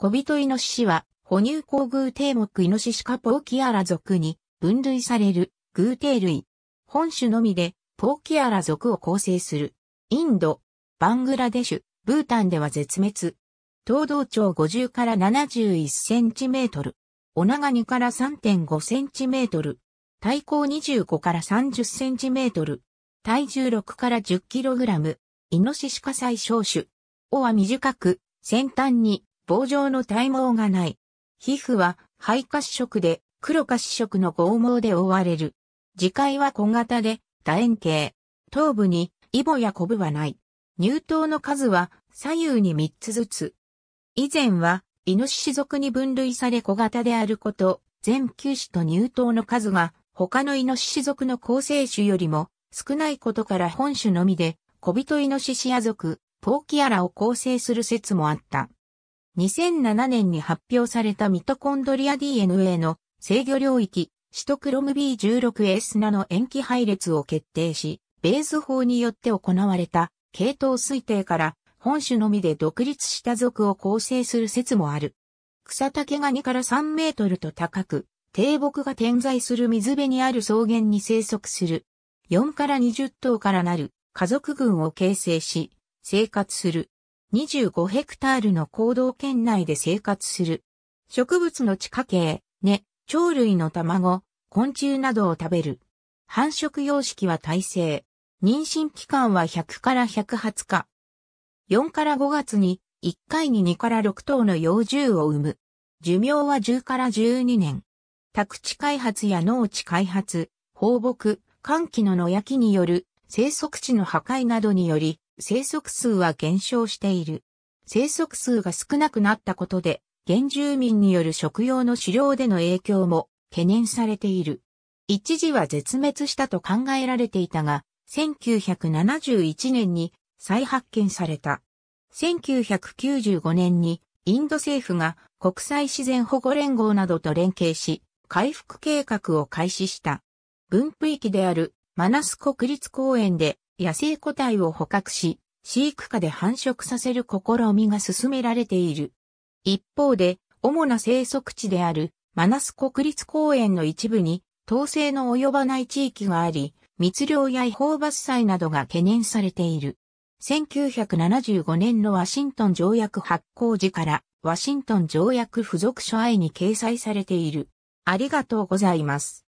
小人イノシシは、哺乳工偶帝目イノシシカポーキアラ属に分類される偶蹄類。本種のみで、ポーキアラ属を構成する。インド、バングラデシュ、ブータンでは絶滅。東道長50から71センチメートル。お長2から3.5センチメートル。体高25から30センチメートル。体重6から10キログラム。イノシシ科最小種。尾は短く、先端に棒状の体毛がない。皮膚は肺褐色で黒褐色の剛毛で覆われる。磁界は小型で楕円形。頭部にイボやコブはない。乳頭の数は左右に3つずつ。以前は、イノシシ族に分類され小型であること、全球種と乳頭の数が他のイノシシ族の構成種よりも少ないことから本種のみで、小人イノシシア族、ポーキアラを構成する説もあった。2007年に発表されたミトコンドリア DNA の制御領域、シトクロム B16S ナの塩基配列を決定し、ベース法によって行われた系統推定から本種のみで独立した属を構成する説もある。草丈が2から3メートルと高く、低木が点在する水辺にある草原に生息する。4から20頭からなる家族群を形成し、生活する。25ヘクタールの行動圏内で生活する。植物の地下茎、根、鳥類の卵、昆虫などを食べる。繁殖様式は耐性。妊娠期間は100から120日。4から5月に1回に2から6頭の幼獣を産む。寿命は10から12年。宅地開発や農地開発、放牧、寒気の野焼きによる生息地の破壊などにより生息数は減少している。生息数が少なくなったことで、原住民による食用の狩猟での影響も懸念されている。一時は絶滅したと考えられていたが、1971年に再発見された。1995年にインド政府が国際自然保護連合などと連携し、回復計画を開始した。分布域であるマナス国立公園で野生個体を捕獲し、飼育下で繁殖させる試みが進められている。一方で、主な生息地であるマナス国立公園の一部に、統制の及ばない地域があり、密漁や違法伐採などが懸念されている。1975年のワシントン条約発行時からワシントン条約付属書愛に掲載されている。ありがとうございます。